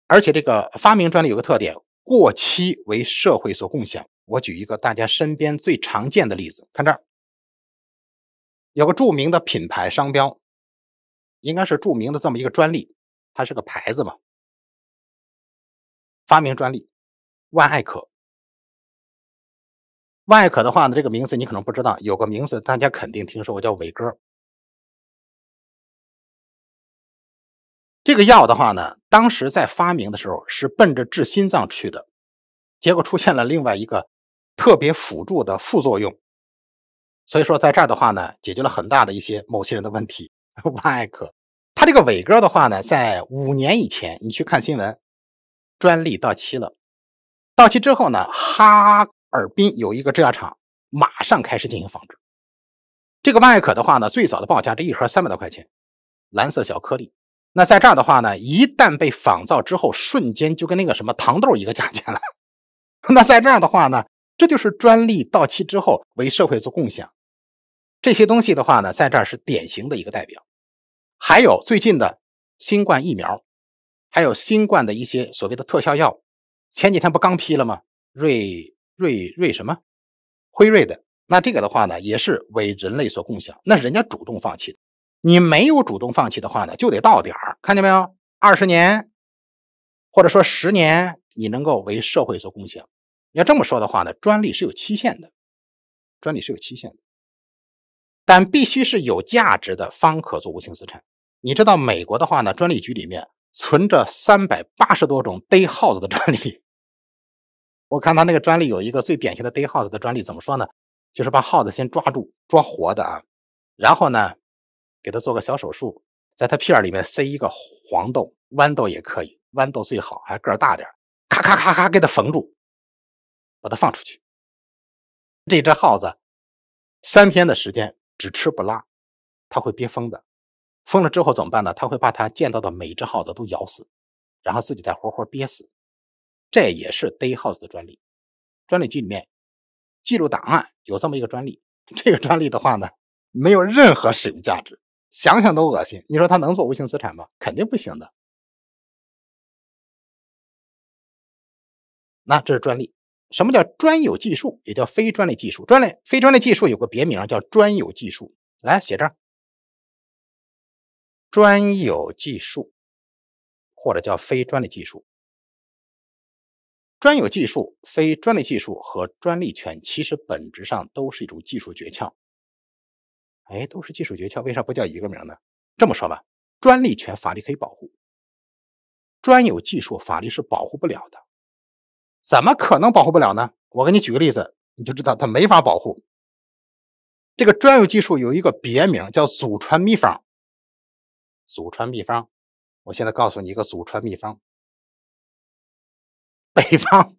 而且这个发明专利有个特点，过期为社会所共享。我举一个大家身边最常见的例子，看这儿，有个著名的品牌商标，应该是著名的这么一个专利，它是个牌子嘛。发明专利，万艾可。万艾可的话呢，这个名字你可能不知道，有个名字大家肯定听说过，叫伟哥。这个药的话呢，当时在发明的时候是奔着治心脏去的，结果出现了另外一个特别辅助的副作用，所以说在这儿的话呢，解决了很大的一些某些人的问题。艾可，他这个伟哥的话呢，在五年以前你去看新闻，专利到期了，到期之后呢，哈尔滨有一个制药厂马上开始进行仿制。这个艾可的话呢，最早的报价这一盒三百多块钱，蓝色小颗粒。那在这儿的话呢，一旦被仿造之后，瞬间就跟那个什么糖豆一个价钱了。那在这儿的话呢，这就是专利到期之后为社会做共享。这些东西的话呢，在这儿是典型的一个代表。还有最近的新冠疫苗，还有新冠的一些所谓的特效药，前几天不刚批了吗？瑞瑞瑞什么？辉瑞的。那这个的话呢，也是为人类所共享。那是人家主动放弃的。你没有主动放弃的话呢，就得到点儿，看见没有？二十年，或者说十年，你能够为社会所贡献。你要这么说的话呢，专利是有期限的，专利是有期限的，但必须是有价值的，方可做无形资产。你知道美国的话呢，专利局里面存着三百八十多种逮耗子的专利。我看他那个专利有一个最典型的逮耗子的专利，怎么说呢？就是把耗子先抓住，抓活的啊，然后呢？给他做个小手术，在他屁眼里面塞一个黄豆、豌豆也可以，豌豆最好，还个儿大点。咔咔咔咔，给他缝住，把它放出去。这只耗子三天的时间只吃不拉，它会憋疯的。疯了之后怎么办呢？他会把他见到的每只耗子都咬死，然后自己再活活憋死。这也是逮耗子的专利，专利局里面记录档案有这么一个专利。这个专利的话呢，没有任何使用价值。想想都恶心，你说他能做无形资产吗？肯定不行的。那这是专利，什么叫专有技术？也叫非专利技术。专利、非专利技术有个别名叫专有技术。来写这儿，专有技术或者叫非专利技术。专有技术、非专利技术和专利权其实本质上都是一种技术诀窍。哎，都是技术诀窍，为啥不叫一个名呢？这么说吧，专利权法律可以保护，专有技术法律是保护不了的。怎么可能保护不了呢？我给你举个例子，你就知道它没法保护。这个专有技术有一个别名叫祖传秘方。祖传秘方，我现在告诉你一个祖传秘方。北方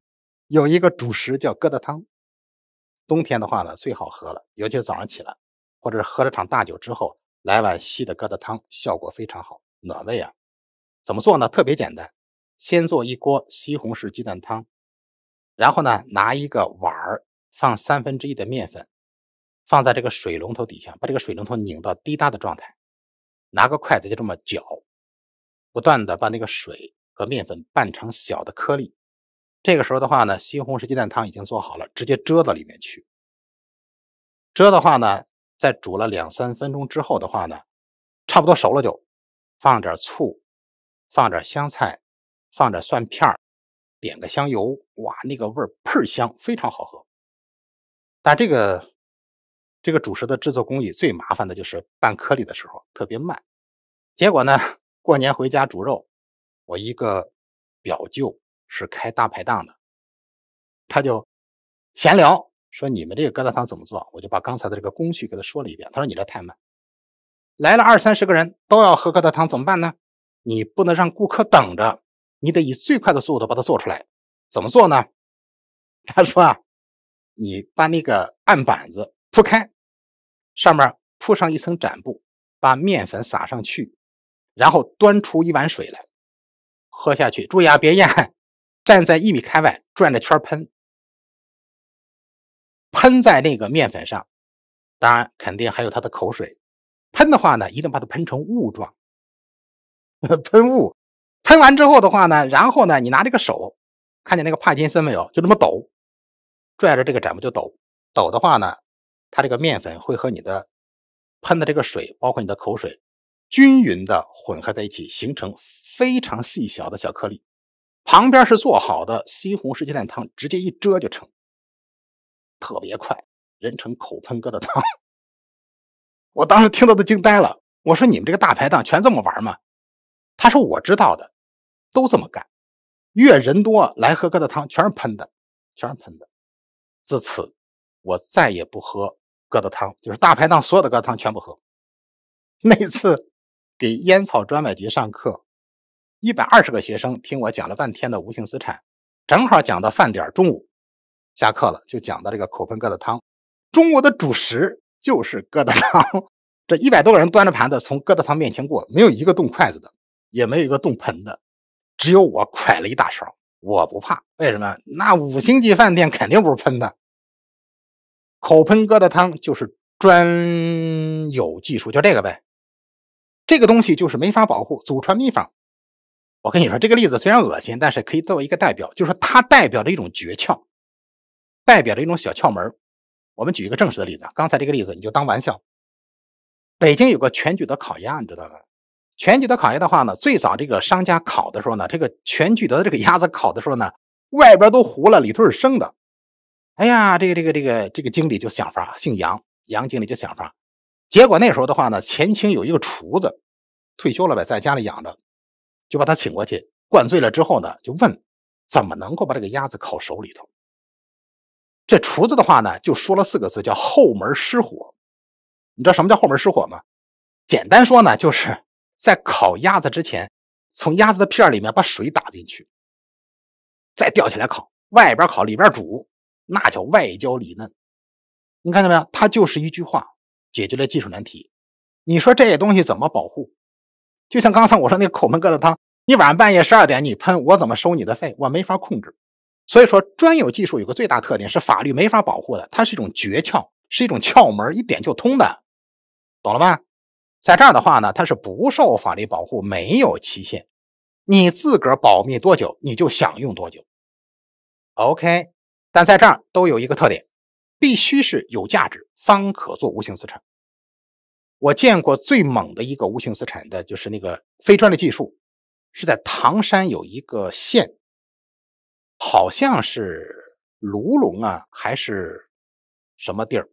有一个主食叫疙瘩汤，冬天的话呢最好喝了，尤其是早上起来。或者喝了场大酒之后，来碗稀的疙瘩汤，效果非常好，暖胃啊！怎么做呢？特别简单，先做一锅西红柿鸡蛋汤，然后呢，拿一个碗儿放三分之一的面粉，放在这个水龙头底下，把这个水龙头拧到滴答的状态，拿个筷子就这么搅，不断的把那个水和面粉拌成小的颗粒。这个时候的话呢，西红柿鸡蛋汤已经做好了，直接遮到里面去。遮的话呢。在煮了两三分钟之后的话呢，差不多熟了就，放点醋，放点香菜，放点蒜片点个香油，哇，那个味儿倍儿香，非常好喝。但这个这个主食的制作工艺最麻烦的就是拌颗粒的时候特别慢。结果呢，过年回家煮肉，我一个表舅是开大排档的，他就闲聊。说你们这个疙瘩汤怎么做？我就把刚才的这个工序给他说了一遍。他说你这太慢，来了二三十个人都要喝疙瘩汤怎么办呢？你不能让顾客等着，你得以最快的速度把它做出来。怎么做呢？他说啊，你把那个案板子铺开，上面铺上一层展布，把面粉撒上去，然后端出一碗水来喝下去，注意啊别咽，站在一米开外转着圈喷。喷在那个面粉上，当然肯定还有他的口水。喷的话呢，一定把它喷成雾状，喷雾。喷完之后的话呢，然后呢，你拿这个手，看见那个帕金森没有？就这么抖，拽着这个展木就抖。抖的话呢，它这个面粉会和你的喷的这个水，包括你的口水，均匀的混合在一起，形成非常细小的小颗粒。旁边是做好的西红柿鸡蛋汤，直接一遮就成。特别快，人称“口喷哥”的汤，我当时听到都惊呆了。我说：“你们这个大排档全这么玩吗？”他说：“我知道的，都这么干。越人多来喝疙瘩汤，全是喷的，全是喷的。”自此，我再也不喝疙瘩汤，就是大排档所有的疙瘩汤全部喝。那次给烟草专卖局上课，一百二十个学生听我讲了半天的无形资产，正好讲到饭点中午。下课了，就讲到这个口喷疙瘩汤，中国的主食就是疙瘩汤。这一百多个人端着盘子从疙瘩汤面前过，没有一个动筷子的，也没有一个动盆的，只有我快了一大勺。我不怕，为什么？那五星级饭店肯定不是喷的。口喷疙瘩汤就是专有技术，就这个呗。这个东西就是没法保护祖传秘方。我跟你说，这个例子虽然恶心，但是可以作为一个代表，就是它代表着一种诀窍。代表着一种小窍门我们举一个正式的例子，刚才这个例子你就当玩笑。北京有个全聚德烤鸭，你知道吧？全聚德烤鸭的话呢，最早这个商家烤的时候呢，这个全聚德的这个鸭子烤的时候呢，外边都糊了，里头是生的。哎呀，这个这个这个这个经理就想法，姓杨，杨经理就想法。结果那时候的话呢，前清有一个厨子退休了呗，在家里养着，就把他请过去，灌醉了之后呢，就问怎么能够把这个鸭子烤熟里头。这厨子的话呢，就说了四个字，叫“后门失火”。你知道什么叫后门失火吗？简单说呢，就是在烤鸭子之前，从鸭子的片里面把水打进去，再吊起来烤，外边烤，里边煮，那叫外焦里嫩。你看见没有？它就是一句话解决了技术难题。你说这些东西怎么保护？就像刚才我说那口门疙瘩汤，你晚上半夜十二点你喷，我怎么收你的费？我没法控制。所以说，专有技术有个最大特点是法律没法保护的，它是一种诀窍，是一种窍门，一点就通的，懂了吧？在这儿的话呢，它是不受法律保护，没有期限，你自个儿保密多久，你就享用多久。OK，但在这儿都有一个特点，必须是有价值，方可做无形资产。我见过最猛的一个无形资产的就是那个非专利技术，是在唐山有一个县。好像是卢龙啊，还是什么地儿？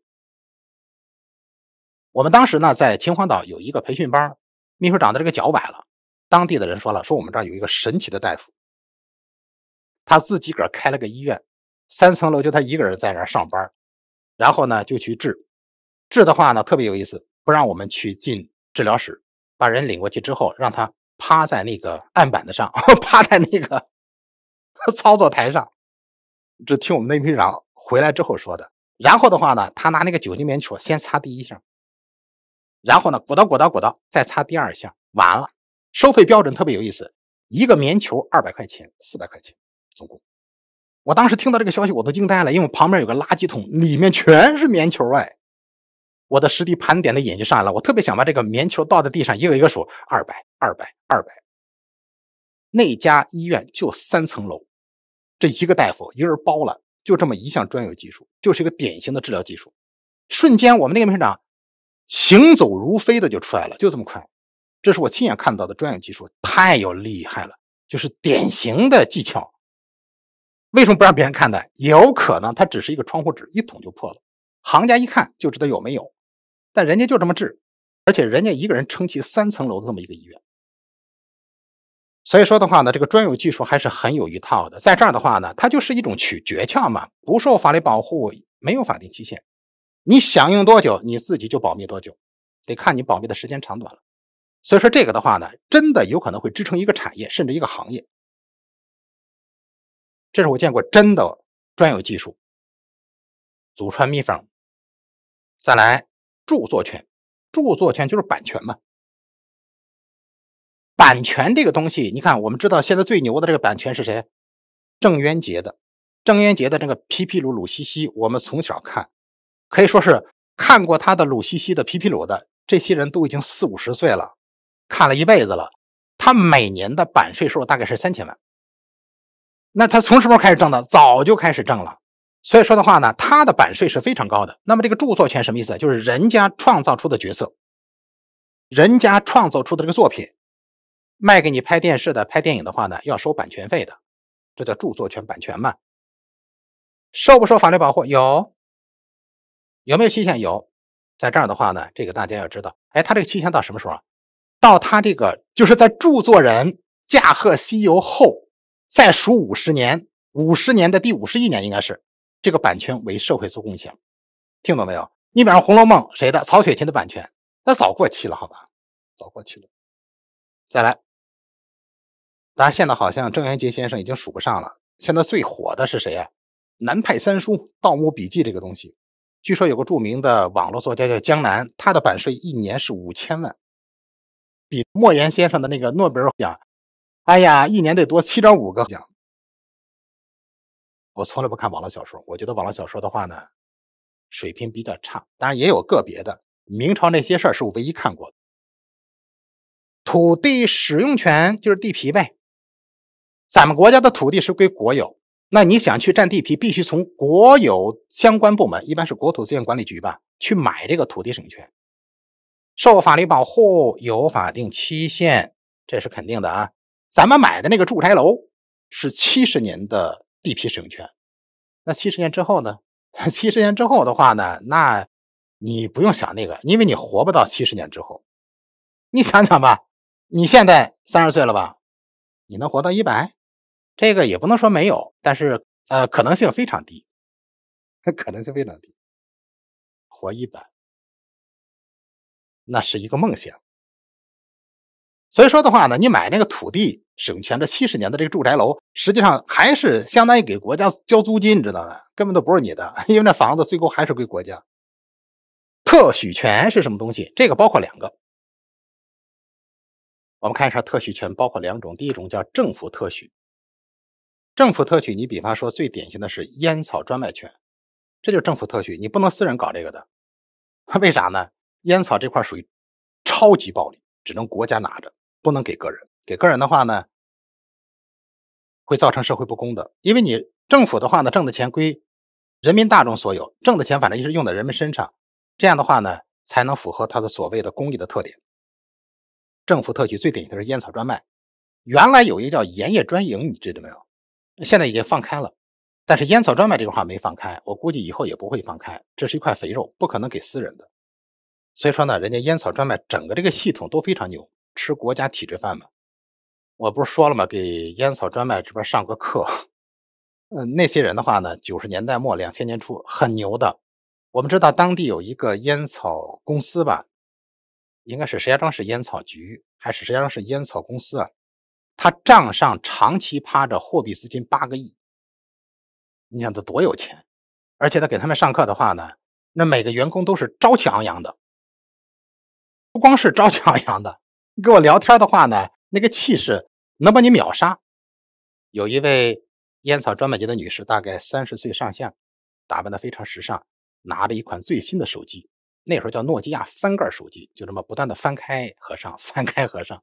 我们当时呢，在秦皇岛有一个培训班，秘书长的这个脚崴了，当地的人说了，说我们这儿有一个神奇的大夫，他自己个开了个医院，三层楼就他一个人在那上班，然后呢就去治，治的话呢特别有意思，不让我们去进治疗室，把人领过去之后，让他趴在那个案板子上，趴在那个。操作台上，只听我们那批长回来之后说的。然后的话呢，他拿那个酒精棉球先擦第一下，然后呢，鼓捣鼓捣鼓捣，再擦第二下，完了，收费标准特别有意思，一个棉球二百块钱，四百块钱总共。我当时听到这个消息，我都惊呆了，因为旁边有个垃圾桶，里面全是棉球。哎，我的实地盘点的眼睛上来了，我特别想把这个棉球倒在地上，一个一个数，二百，二百，二百。那家医院就三层楼，这一个大夫一个人包了，就这么一项专有技术，就是一个典型的治疗技术。瞬间，我们那个门诊长行走如飞的就出来了，就这么快。这是我亲眼看到的专有技术，太有厉害了，就是典型的技巧。为什么不让别人看的？有可能他只是一个窗户纸，一捅就破了。行家一看就知道有没有，但人家就这么治，而且人家一个人撑起三层楼的这么一个医院。所以说的话呢，这个专有技术还是很有一套的。在这儿的话呢，它就是一种取诀窍嘛，不受法律保护，没有法定期限，你想用多久，你自己就保密多久，得看你保密的时间长短了。所以说这个的话呢，真的有可能会支撑一个产业，甚至一个行业。这是我见过真的专有技术，祖传秘方。再来，著作权，著作权就是版权嘛。版权这个东西，你看，我们知道现在最牛的这个版权是谁？郑渊洁的，郑渊洁的那个《皮皮鲁鲁西西》，我们从小看，可以说是看过他的《鲁西西》的《皮皮鲁》的这些人都已经四五十岁了，看了一辈子了。他每年的版税收入大概是三千万。那他从什么时候开始挣的？早就开始挣了。所以说的话呢，他的版税是非常高的。那么这个著作权什么意思？就是人家创造出的角色，人家创造出的这个作品。卖给你拍电视的、拍电影的话呢，要收版权费的，这叫著作权版权嘛？受不受法律保护？有？有没有期限？有。在这儿的话呢，这个大家要知道，哎，他这个期限到什么时候啊？到他这个就是在著作人驾鹤西游后，再数五十年，五十年的第五十一年应该是这个版权为社会做贡献，听懂没有？你比方《红楼梦》谁的？曹雪芹的版权，那早过期了，好吧？早过期了。再来。当然，现在好像郑渊洁先生已经数不上了，现在最火的是谁呀？南派三叔《盗墓笔记》这个东西，据说有个著名的网络作家叫江南，他的版税一年是五千万，比莫言先生的那个诺贝尔奖，哎呀，一年得多七点五个奖。我从来不看网络小说，我觉得网络小说的话呢，水平比较差，当然也有个别的。明朝那些事儿是我唯一看过的。土地使用权就是地皮呗。咱们国家的土地是归国有，那你想去占地皮，必须从国有相关部门，一般是国土资源管理局吧，去买这个土地使用权，受法律保护，有法定期限，这是肯定的啊。咱们买的那个住宅楼是七十年的地皮使用权，那七十年之后呢？七十年之后的话呢，那你不用想那个，因为你活不到七十年之后。你想想吧，你现在三十岁了吧？你能活到一百？这个也不能说没有，但是呃，可能性非常低，那可能性非常低。活一百，那是一个梦想。所以说的话呢，你买那个土地使用权这七十年的这个住宅楼，实际上还是相当于给国家交租金，你知道吗？根本都不是你的，因为那房子最后还是归国家。特许权是什么东西？这个包括两个，我们看一下，特许权包括两种，第一种叫政府特许。政府特许，你比方说最典型的是烟草专卖权，这就是政府特许，你不能私人搞这个的。为啥呢？烟草这块属于超级暴利，只能国家拿着，不能给个人。给个人的话呢，会造成社会不公的。因为你政府的话呢，挣的钱归人民大众所有，挣的钱反正就是用在人们身上，这样的话呢，才能符合它的所谓的公益的特点。政府特许最典型的是烟草专卖，原来有一个叫盐业专营，你知道没有？现在已经放开了，但是烟草专卖这个话没放开，我估计以后也不会放开。这是一块肥肉，不可能给私人的。所以说呢，人家烟草专卖整个这个系统都非常牛，吃国家体制饭嘛。我不是说了吗？给烟草专卖这边上个课。嗯，那些人的话呢，九十年代末、两千年初很牛的。我们知道当地有一个烟草公司吧，应该是石家庄市烟草局还是石家庄市烟草公司啊？他账上长期趴着货币资金八个亿，你想他多有钱？而且他给他们上课的话呢，那每个员工都是朝气昂扬的，不光是朝气昂扬的。跟我聊天的话呢，那个气势能把你秒杀。有一位烟草专卖局的女士，大概三十岁上下，打扮的非常时尚，拿着一款最新的手机，那时候叫诺基亚翻盖手机，就这么不断的翻开、合上、翻开、合上，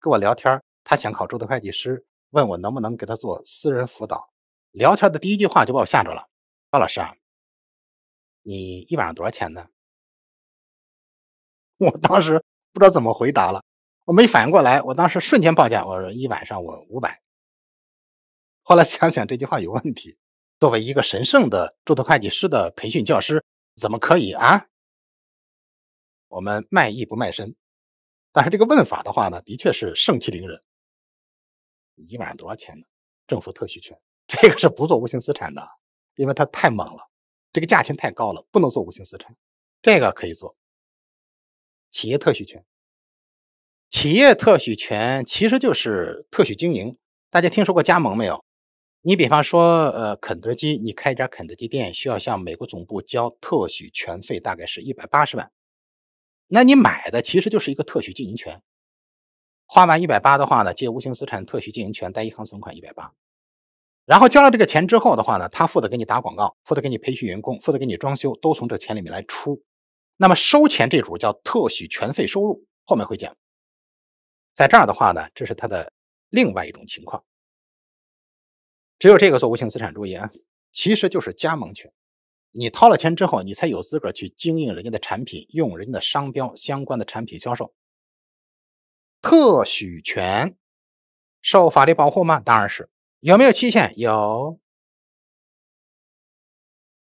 跟我聊天。他想考注册会计师，问我能不能给他做私人辅导。聊天的第一句话就把我吓着了，高老师啊，你一晚上多少钱呢？”我当时不知道怎么回答了，我没反应过来。我当时瞬间报价，我说：“一晚上我五百。”后来想想这句话有问题，作为一个神圣的注册会计师的培训教师，怎么可以啊？我们卖艺不卖身，但是这个问法的话呢，的确是盛气凌人。一晚上多少钱呢？政府特许权这个是不做无形资产的，因为它太猛了，这个价钱太高了，不能做无形资产。这个可以做，企业特许权。企业特许权其实就是特许经营。大家听说过加盟没有？你比方说，呃，肯德基，你开一家肯德基店，需要向美国总部交特许权费，大概是一百八十万。那你买的其实就是一个特许经营权。花完一百八的话呢，借无形资产特许经营权，贷银行存款一百八，然后交了这个钱之后的话呢，他负责给你打广告，负责给你培训员工，负责给你装修，都从这钱里面来出。那么收钱这主叫特许权费收入，后面会讲。在这儿的话呢，这是他的另外一种情况。只有这个做无形资产，注意啊，其实就是加盟权。你掏了钱之后，你才有资格去经营人家的产品，用人家的商标相关的产品销售。特许权受法律保护吗？当然是。有没有期限？有。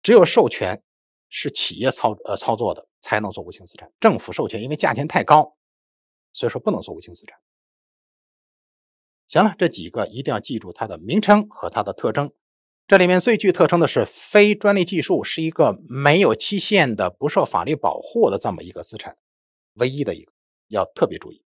只有授权是企业操呃操作的才能做无形资产。政府授权因为价钱太高，所以说不能做无形资产。行了，这几个一定要记住它的名称和它的特征。这里面最具特征的是非专利技术，是一个没有期限的、不受法律保护的这么一个资产，唯一的一个要特别注意。